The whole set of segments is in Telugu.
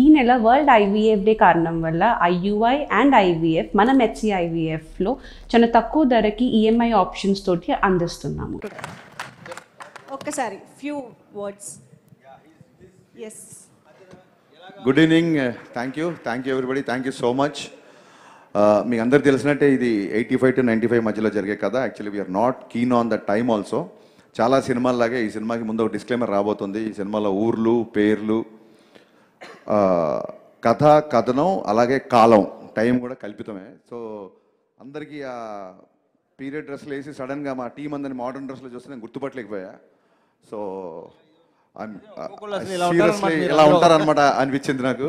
ఈ నెల వరల్డ్ ఐవీఎఫ్ డే కారణం వల్ల ఐయుఐ అండ్ ఐవీఎఫ్ మనం హెచ్సి ఐవీఎఫ్లో చాలా తక్కువ ధరకి ఈఎంఐ ఆప్షన్స్ తోటి అందిస్తున్నాము ఒక్కసారి few words yes good evening thank you thank you everybody thank you so much మీకు అందరు తెలిసినట్టే ఇది eighty five to ninety five మధ్యలో జరిగే కదా actually we're not keen on the time also చాలా సినిమాల్లాగే ఈ సినిమాకి ముందు ఒక డిస్క్లైమర్ రాబోతుంది ఈ సినిమాలో ఊర్లు పేర్లు కథ కథనం అలాగే కాలం టైం కూడా కల్పితమే సో అందరికీ ఆ పీరియడ్ డ్రెస్లు వేసి సడన్గా మా టీం అందరిని మోడర్న్ డ్రెస్లో చూస్తే నేను గుర్తుపట్టలేకపోయా సో సీరియస్లీ ఇలా ఉంటారనమాట అనిపించింది నాకు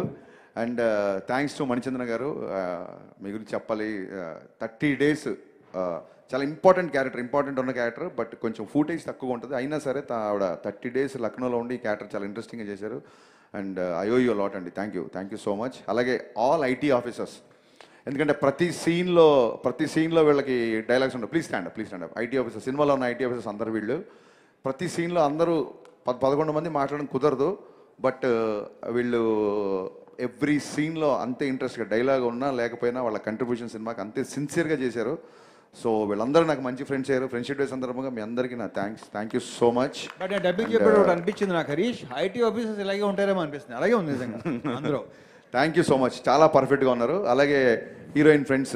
అండ్ థ్యాంక్స్ టు మణిచంద్ర గారు మీ గురించి చెప్పాలి థర్టీ డేస్ చాలా ఇంపార్టెంట్ క్యారెక్టర్ ఇంపార్టెంట్ ఉన్న క్యారెక్టర్ బట్ కొంచెం ఫూటేజ్ తక్కువ ఉంటుంది అయినా సరే ఆవిడ థర్టీ డేస్ లక్నోలో ఉండి ఈ క్యారెక్టర్ చాలా ఇంట్రెస్టింగ్గా చేశారు అండ్ ఐఓ యూ లాట్ అండి thank you thank you so much అలాగే ఆల్ ఐటీ ఆఫీసర్స్ ఎందుకంటే ప్రతి సీన్లో ప్రతి సీన్లో వీళ్ళకి డైలాగ్స్ ఉండవు please stand please stand IT officer సినిమాలో ఉన్న ఐటీ ఆఫీసర్స్ అందరు వీళ్ళు ప్రతి సీన్లో అందరూ పద్ పదకొండు మంది మాట్లాడడం కుదరదు బట్ uh, వీళ్ళు ఎవ్రీ సీన్లో అంతే ఇంట్రెస్ట్గా డైలాగ్ ఉన్నా లేకపోయినా వాళ్ళ కంట్రిబ్యూషన్ సినిమాకి అంతే సిన్సియర్గా చేశారు సో వీళ్ళందరూ నాకు మంచి ఫ్రెండ్స్ అయ్యారు ఫ్రెండ్షిప్ డే సందర్భంగా మీ అందరికీ నా thanks thank you so much but చెప్పాడు ఒకటి అనిపించింది నాకు హరీష్ ఐటీ ఆఫీసర్స్ ఇలాగే ఉంటారేమో అనిపిస్తుంది అలాగే ఉంది నిజంగా అందరూ థ్యాంక్ యూ సో మచ్ చాలా పర్ఫెక్ట్గా ఉన్నారు అలాగే heroine friends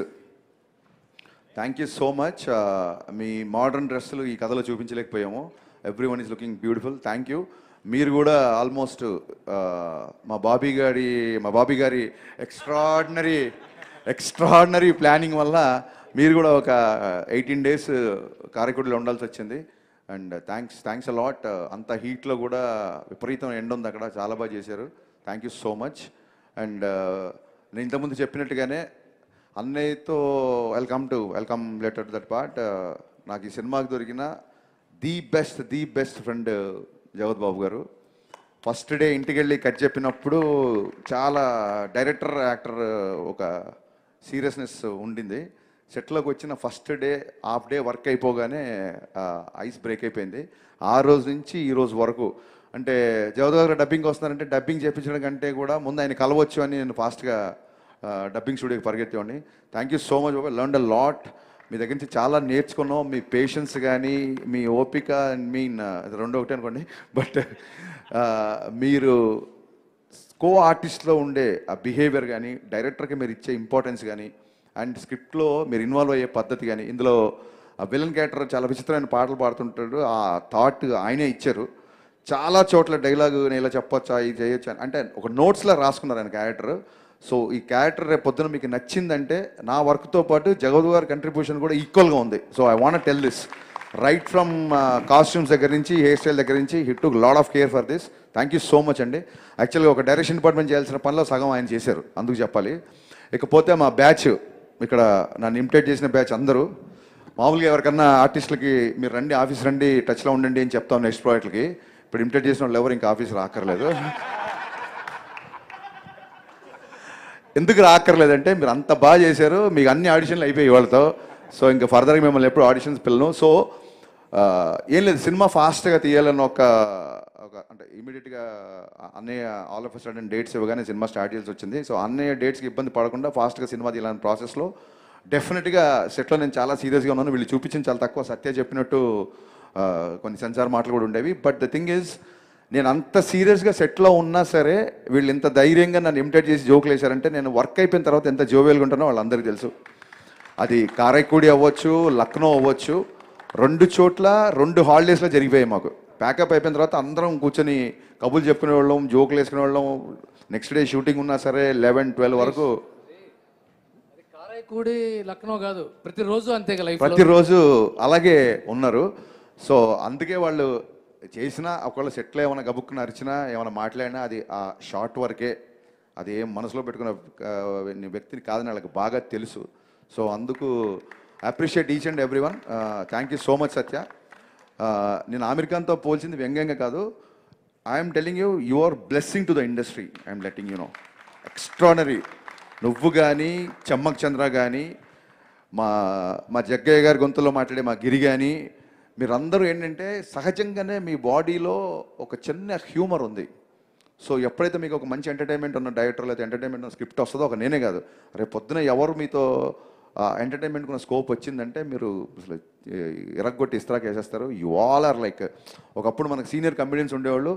thank you so much మీ మోడర్న్ డ్రెస్సులు ఈ కథలో చూపించలేకపోయాము every one is looking beautiful thank you మీరు కూడా ఆల్మోస్ట్ uh, మా బాబీ గారి మా బాబీ గారి ఎక్స్ట్రాడినరీ ఎక్స్ట్రాడినరీ ప్లానింగ్ వల్ల మీరు కూడా ఒక ఎయిటీన్ డేస్ కారకుడిలో ఉండాల్సి వచ్చింది అండ్ థ్యాంక్స్ థ్యాంక్స్ అలాట్ అంత హీట్లో కూడా విపరీతం ఎండ్ ఉంది అక్కడ చాలా బాగా చేశారు thank you so much and నేను ఇంతకుముందు చెప్పినట్టుగానే అన్నయ్యతో welcome to welcome letter that part నాకు ఈ సినిమాకి దొరికిన the best the best friend Jagat Babu గారు ఫస్ట్ డే ఇంటికి వెళ్ళి కట్ చెప్పినప్పుడు చాలా డైరెక్టర్ యాక్టర్ ఒక సీరియస్నెస్ ఉండింది సెట్లోకి వచ్చిన first day half day work అయిపోగానే ఐస్ బ్రేక్ అయిపోయింది ఆ రోజు నుంచి ఈ రోజు వరకు అంటే జవదేవ్ గారు డబ్బింగ్ వస్తున్నారంటే డబ్బింగ్ చేయించడం కంటే కూడా ముందు ఆయన కలవచ్చు అని నేను ఫాస్ట్గా డబ్బింగ్ స్టూడియోకి పరిగెత్తేవాడిని thank you so much Baba learn a lot మీ దగ్గర నుంచి చాలా నేర్చుకున్నాం మీ పేషెన్స్ కానీ మీ ఓపిక అండ్ మీన్ రెండో ఒకటి అనుకోండి బట్ మీరు కో ఆర్టిస్ట్లో ఉండే ఆ బిహేవియర్ కానీ డైరెక్టర్కి మీరు ఇచ్చే ఇంపార్టెన్స్ కానీ అండ్ స్క్రిప్ట్లో మీరు ఇన్వాల్వ్ అయ్యే పద్ధతి కానీ ఇందులో విలన్ క్యారెక్టర్ చాలా విచిత్రమైన పాటలు పాడుతుంటాడు ఆ థాట్ ఆయనే ఇచ్చారు చాలా చోట్ల డైలాగ్ నేను ఇలా చెప్పొచ్చా ఇది చేయొచ్చా అంటే ఒక నోట్స్లో రాసుకున్నారు ఆయన క్యారెక్టర్ సో ఈ క్యారెక్టర్ రేపు పొద్దున మీకు నచ్చిందంటే నా వర్క్తో పాటు జగవద్ గారి కంట్రిబ్యూషన్ కూడా ఈక్వల్గా ఉంది so I want tell this right from costumes దగ్గర నుంచి హెయిర్ స్టైల్ దగ్గర నుంచి hit to lot of care for this thank you so much అండి యాక్చువల్గా ఒక డైరెక్షన్ డిపార్ట్మెంట్ చేయాల్సిన పనిలో సగం ఆయన చేశారు అందుకు చెప్పాలి ఇకపోతే మా బ్యాచ్ ఇక్కడ నన్ను ఇమిటేట్ చేసిన బ్యాచ్ అందరూ మామూలుగా ఎవరికన్నా ఆర్టిస్టులకి మీరు రండి ఆఫీస్ రండి టచ్లో ఉండండి అని చెప్తాం నెక్స్ట్ ప్రాజెక్ట్లకి ఇప్పుడు ఇమిటేట్ చేసిన వాళ్ళు ఎవరు ఇంకా ఆఫీస్ రాకర్లేదు ఎందుకు రాక్కర్లేదంటే మీరు అంత బాగా చేశారు మీకు అన్ని ఆడిషన్లు అయిపోయి వాళ్ళతో సో ఇంకా ఫర్దర్గా మిమ్మల్ని ఎప్పుడు ఆడిషన్స్ పిల్లను సో ఏం లేదు సినిమా ఫాస్ట్గా తీయాలని ఒక అన్నయ్య ఆల్ ఆఫ్ సడన్ డేట్స్ ఇవ్వగానే సినిమా స్టార్ట్ చేయాల్సి వచ్చింది సో అన్నయ్య డేట్స్కి ఇబ్బంది పడకుండా ఫాస్ట్గా సినిమా తీయాలని ప్రాసెస్లో డెఫినెట్గా సెట్లో నేను చాలా సీరియస్గా ఉన్నాను వీళ్ళు చూపించింది చాలా తక్కువ సత్య చెప్పినట్టు కొన్ని సెన్సార్ మాటలు కూడా ఉండేవి బట్ ద థింగ్ ఈజ్ నేను అంత సీరియస్గా సెట్లో ఉన్నా సరే వీళ్ళు ఇంత ధైర్యంగా నన్ను ఇమిటేట్ చేసి జోకులు వేశారంటే నేను వర్క్ అయిపోయిన తర్వాత ఎంత జోవేల్గా ఉంటానో వాళ్ళందరికీ తెలుసు అది కారైకూడి అవ్వచ్చు లక్నో అవ్వచ్చు రెండు చోట్ల రెండు హాలిడేస్లో జరిగిపోయాయి మాకు ప్యాకప్ అయిపోయిన తర్వాత అందరం కూర్చొని కబుల్ చెప్పుకునే వాళ్ళం జోకులు వేసుకునే వాళ్ళం నెక్స్ట్ డే షూటింగ్ ఉన్నా సరే లెవెన్ ట్వెల్వ్ వరకు కూడి లక్నో కాదు ప్రతిరోజు అంతే లైఫ్ ప్రతిరోజు అలాగే ఉన్నారు సో అందుకే వాళ్ళు చేసినా ఒకవేళ సెట్లో ఏమైనా గబుక్కుని అరిచినా ఏమైనా మాట్లాడినా అది ఆ షార్ట్ వరకే అది ఏం మనసులో పెట్టుకున్న వ్యక్తిని కాదని వాళ్ళకి బాగా తెలుసు సో అందుకు appreciate each and every one thank you so much Satya నేను అమెరికాతో పోల్చింది వ్యంగ్యంగా కాదు I'm telling you you are blessing to the industry I'm letting you know extraordinary నువ్వు కానీ చెమ్మక్ చంద్ర కానీ మా మా జగ్గయ్య గారి గొంతులో మాట్లాడే మా గిరి కానీ మీరందరూ ఏంటంటే సహజంగానే మీ బాడీలో ఒక చిన్న హ్యూమర్ ఉంది సో ఎప్పుడైతే మీకు ఒక మంచి ఎంటర్టైన్మెంట్ ఉన్న డైరెక్టర్ లేదా ఎంటర్టైన్మెంట్ ఉన్న స్క్రిప్ట్ వస్తుందో ఒక నేనే కాదు రేపు పొద్దున ఎవరు మీతో ఎంటర్టైన్మెంట్కి ఉన్న స్కోప్ వచ్చిందంటే మీరు అసలు ఎరగొట్టి ఇస్త్రాక్ వేసేస్తారు యు ఆల్ ఆర్ లైక్ ఒకప్పుడు మనకు సీనియర్ కంపెనీస్ ఉండేవాళ్ళు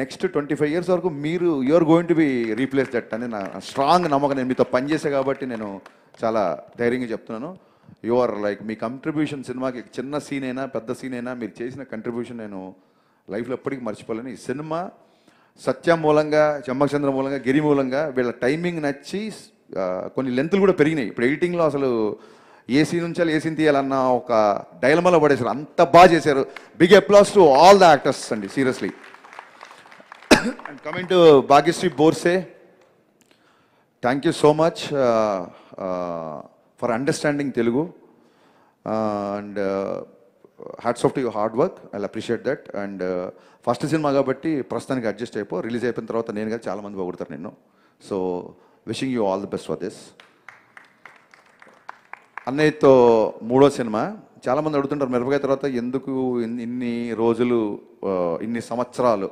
నెక్స్ట్ ట్వంటీ ఫైవ్ ఇయర్స్ వరకు మీరు you're going to be replace that అని నా స్ట్రాంగ్ నమ్మకం నేను మీతో పనిచేసే కాబట్టి నేను చాలా ధైర్యంగా చెప్తున్నాను యు ఆర్ లైక్ మీ కంట్రిబ్యూషన్ సినిమాకి చిన్న సీన్ అయినా పెద్ద సీన్ అయినా మీరు చేసిన కంట్రిబ్యూషన్ నేను లైఫ్లో ఎప్పటికీ మర్చిపోలేను ఈ సినిమా సత్య మూలంగా చెమ్మచంద్ర మూలంగా గిరి మూలంగా వీళ్ళ టైమింగ్ నచ్చి కొన్ని లెంతులు కూడా పెరిగినాయి ఇప్పుడు ఎడిటింగ్లో అసలు ఏ సీన్ ఉంచాలి ఏ సీన్ తీయాలన్న ఒక డైలమాలో పడేశారు అంత బాగా చేశారు big applause to all the actors అండి seriously and coming to Bhagyashri Borse thank you so much for understanding Telugu and hats off to you hard work I appreciate that and first సినిమా కాబట్టి ప్రస్తుతానికి అడ్జస్ట్ అయిపో రిలీజ్ అయిపోయిన తర్వాత నేను కానీ చాలామంది పోగొడతారు నిన్ను so wishing you all the best for this అన్నయ్యతో మూడో సినిమా చాలామంది అడుగుతుంటారు మిరపకాయ తర్వాత ఎందుకు ఇన్ని రోజులు ఇన్ని సంవత్సరాలు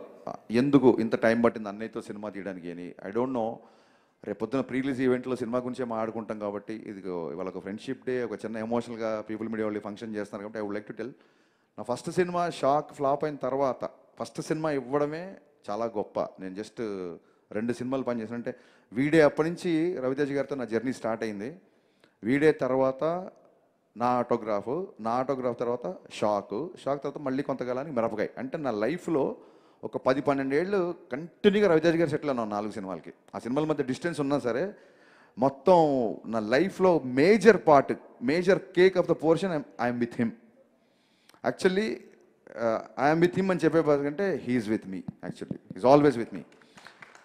ఎందుకు ఇంత టైం పట్టింది అన్నయ్యతో సినిమా తీయడానికి అని ఐ డోంట్ నో రేపొద్దున ప్రీ రిలీజ్ ఈవెంట్లో సినిమా గురించే మాట్లాడుకుంటాం కాబట్టి ఇది ఇవాళ ఒక ఫ్రెండ్షిప్ డే ఒక చిన్న ఎమోషనల్గా పీపుల్ మీడియా వాళ్ళు ఫంక్షన్ చేస్తున్నారు కాబట్టి I would like to tell నా ఫస్ట్ సినిమా షాక్ ఫ్లాప్ అయిన తర్వాత ఫస్ట్ సినిమా ఇవ్వడమే చాలా గొప్ప నేను జస్ట్ రెండు సినిమాలు పనిచేసిన అంటే వీడే అప్పటి నుంచి రవితేజ్ గారితో నా జర్నీ స్టార్ట్ అయింది వీడే తర్వాత నా ఆటోగ్రాఫ్ నా ఆటోగ్రాఫ్ తర్వాత షాక్ షాక్ తర్వాత మళ్ళీ కొంతకాలానికి మిరపకాయ అంటే నా లైఫ్లో ఒక పది పన్నెండు ఏళ్ళు కంటిన్యూగా రవితేజ్ గారు సెటిల్ అన్నాను నాలుగు సినిమాలకి ఆ సినిమాల మధ్య డిస్టెన్స్ ఉన్నా సరే మొత్తం నా లైఫ్లో major part major cake of the portion I'm with him actually I'm with him అని చెప్పే కంటే he's with me actually is always with me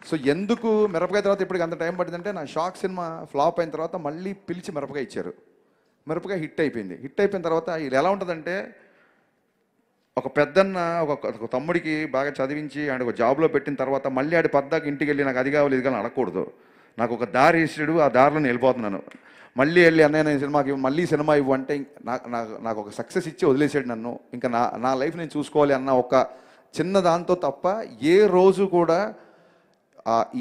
so ఎందుకు మిరపకాయ తర్వాత ఇప్పటికి అంత టైం అంటే నా షాక్ సినిమా ఫ్లాప్ అయిన తర్వాత మళ్ళీ పిలిచి మిరపకాయ ఇచ్చారు మిరపకాయ హిట్ అయిపోయింది హిట్ అయిపోయిన తర్వాత వీళ్ళు ఎలా ఉంటుందంటే ఒక పెద్దన్న ఒక తమ్ముడికి బాగా చదివించి ఆయన ఒక జాబ్లో పెట్టిన తర్వాత మళ్ళీ ఆడి పద్దాక ఇంటికి వెళ్ళి నాకు అది కావాలి ఇది కానీ అడగకూడదు నాకు ఒక దారి ఇస్తాడు ఆ దారిలో వెళ్ళిపోతున్నాను మళ్ళీ వెళ్ళి అన్నయ్య నేను సినిమాకి మళ్ళీ సినిమా ఇవ్వు అంటే నాకు నాకు ఒక సక్సెస్ ఇచ్చి వదిలేసాడు నన్ను ఇంకా నా నా లైఫ్ నేను చూసుకోవాలి అన్న ఒక చిన్న దాంతో తప్ప ఏ రోజు కూడా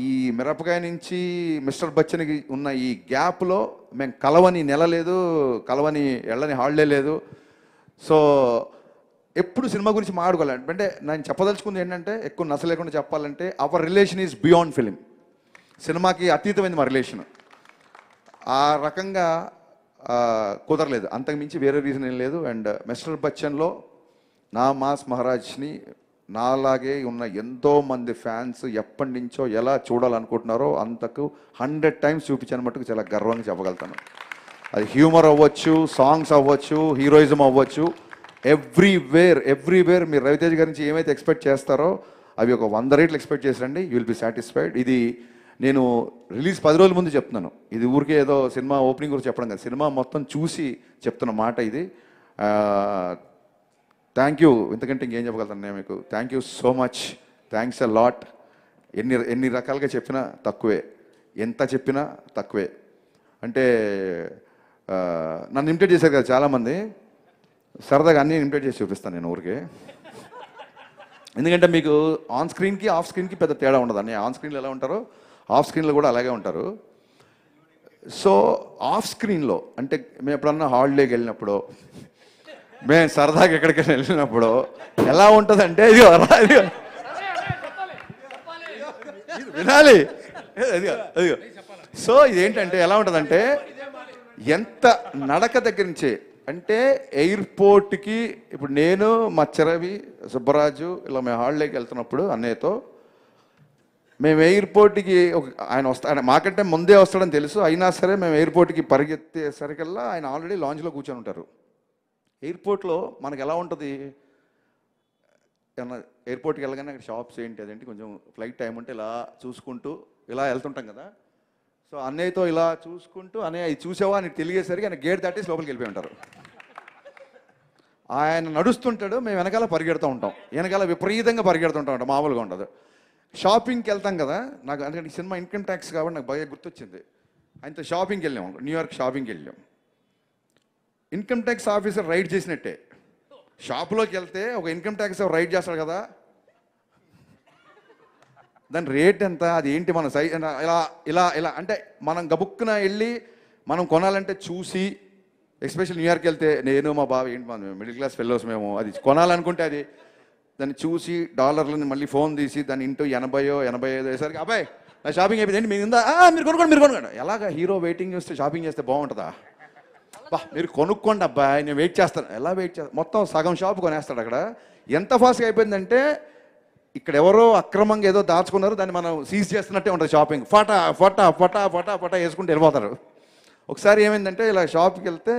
ఈ మిరపకాయ నుంచి మిస్టర్ బచ్చన్కి ఉన్న ఈ గ్యాప్లో మేము కలవని నెల లేదు కలవని వెళ్ళని హాలిడే లేదు సో ఎప్పుడు సినిమా గురించి మాట్లాడుకోవాలి అంటే నేను చెప్పదలుచుకుంది ఏంటంటే ఎక్కువ నశ లేకుండా చెప్పాలంటే our relation is beyond film సినిమాకి అతీతమైంది మా రిలేషన్ ఆ రకంగా కుదరలేదు అంతకుమించి వేరే రీజన్ ఏం లేదు అండ్ మిస్టర్ బచ్చన్లో నా మాస్ మహారాజ్ని నాలాగే ఉన్న ఎంతో మంది ఫ్యాన్స్ ఎప్పటి నుంచో ఎలా చూడాలనుకుంటున్నారో అంతకు హండ్రెడ్ టైమ్స్ చూపించిన మటుకు చాలా గర్వంగా చెప్పగలుగుతాను అది హ్యూమర్ అవ్వచ్చు సాంగ్స్ అవ్వచ్చు హీరోయిజం అవ్వచ్చు ఎవ్రీవేర్ ఎవ్రీవేర్ మీరు రవితేజ్ గారి నుంచి ఏమైతే ఎక్స్పెక్ట్ చేస్తారో అవి ఒక వంద రేట్లు ఎక్స్పెక్ట్ చేసిరండి యూ విల్ బి సాటిస్ఫైడ్ ఇది నేను రిలీజ్ పది రోజుల ముందు చెప్తున్నాను ఇది ఊరికే ఏదో సినిమా ఓపెనింగ్ గురించి చెప్పడం కాదు సినిమా మొత్తం చూసి చెప్తున్న మాట ఇది థ్యాంక్ యూ ఇంతకంటే ఇంకేం చెప్పగలుగుతాను నేను మీకు thank you so much thanks a lot ఎన్ని ఎన్ని రకాలుగా చెప్పినా తక్కువే ఎంత చెప్పినా తక్కువే అంటే నన్ను ఇమిటేట్ చేశారు కదా చాలామంది సరదాగా అన్నీ ఇమిటేట్ చేసి చూపిస్తాను నేను ఊరికే ఎందుకంటే మీకు ఆన్ స్క్రీన్కి ఆఫ్ స్క్రీన్కి పెద్ద తేడా ఉండదు అన్నీ ఆన్ స్క్రీన్లో ఎలా ఉంటారో ఆఫ్ స్క్రీన్లో కూడా అలాగే ఉంటారు సో ఆఫ్ స్క్రీన్లో అంటే మేము ఎప్పుడన్నా హాలిడేకి వెళ్ళినప్పుడు మేము సరదాగా ఎక్కడికైనా వెళ్ళినప్పుడు ఎలా ఉంటుందంటే ఇది ఇది వినాలి అదిగో అదిగో సో ఇదేంటంటే ఎలా ఉంటుందంటే ఎంత నడక దగ్గర నుంచి అంటే ఎయిర్పోర్ట్కి ఇప్పుడు నేను మా చిరవి సుబ్బరాజు ఇలా మేము హాలిడేకి వెళ్తున్నప్పుడు అన్నయ్యతో మేము ఎయిర్పోర్ట్కి ఒక ఆయన వస్తా ఆయన మాకంటే ముందే వస్తాడని తెలుసు అయినా సరే మేము ఎయిర్పోర్ట్కి పరిగెత్తేసరికల్లా ఆయన ఆల్రెడీ లాంజ్లో కూర్చొని ఉంటారు ఎయిర్పోర్ట్లో మనకు ఎలా ఉంటుంది ఏమన్నా ఎయిర్పోర్ట్కి వెళ్ళగానే అక్కడ షాప్స్ ఏంటి అదేంటి కొంచెం ఫ్లైట్ టైం ఉంటే ఇలా చూసుకుంటూ ఇలా వెళ్తుంటాం కదా సో అన్నయ్యతో ఇలా చూసుకుంటూ అన్నయ్య అది చూసావా అని తెలియసరికి ఆయన గేట్ దాటేసి లోపలికి వెళ్ళిపోయి ఉంటారు ఆయన నడుస్తుంటాడు మేము వెనకాల పరిగెడుతూ ఉంటాం వెనకాల విపరీతంగా పరిగెడుతూ ఉంటాం మామూలుగా ఉండదు షాపింగ్కి వెళ్తాం కదా నాకు అందుకని సినిమా ఇన్కమ్ ట్యాక్స్ కాబట్టి నాకు బాగా గుర్తొచ్చింది ఆయనతో షాపింగ్కి వెళ్ళాము న్యూయార్క్ షాపింగ్కి వెళ్ళాం ఇన్కమ్ ట్యాక్స్ ఆఫీసర్ రైడ్ చేసినట్టే షాపులోకి వెళ్తే ఒక ఇన్కమ్ ట్యాక్స్ రైడ్ చేస్తాడు కదా దాని రేట్ ఎంత అది ఏంటి మన సై ఇలా ఇలా ఇలా అంటే మనం గబుక్కున వెళ్ళి మనం కొనాలంటే చూసి ఎస్పెషల్ న్యూయార్క్ వెళ్తే నేను మా బాబు ఏంటి మన మిడిల్ క్లాస్ ఫెల్లోస్ మేము అది కొనాలనుకుంటే అది దాన్ని చూసి డాలర్లని మళ్ళీ ఫోన్ తీసి దాని ఇంటూ ఎనభయో ఎనభై ఐదు అయ్యేసరికి అబ్బాయి షాపింగ్ అయిపోయింది మీరు ఉందా మీరు కొనుక్కోండి మీరు కొనుక్కోండి ఎలాగ హీరో వెయిటింగ్ చేస్తే షాపింగ్ చేస్తే బాగుంటుందా బా మీరు కొనుక్కోండి అబ్బాయి నేను వెయిట్ చేస్తాను ఎలా వెయిట్ చేస్తాను మొత్తం సగం షాప్ కొనేస్తాడు అక్కడ ఎంత ఫాస్ట్గా అయిపోయిందంటే ఇక్కడ ఎవరో అక్రమంగా ఏదో దాచుకున్నారు దాన్ని మనం సీజ్ చేస్తున్నట్టే ఉంటుంది షాపింగ్ ఫటా ఫటా ఫటా ఫటా ఫటా వేసుకుంటూ వెళ్ళిపోతారు ఒకసారి ఏమైందంటే ఇలా షాప్కి వెళ్తే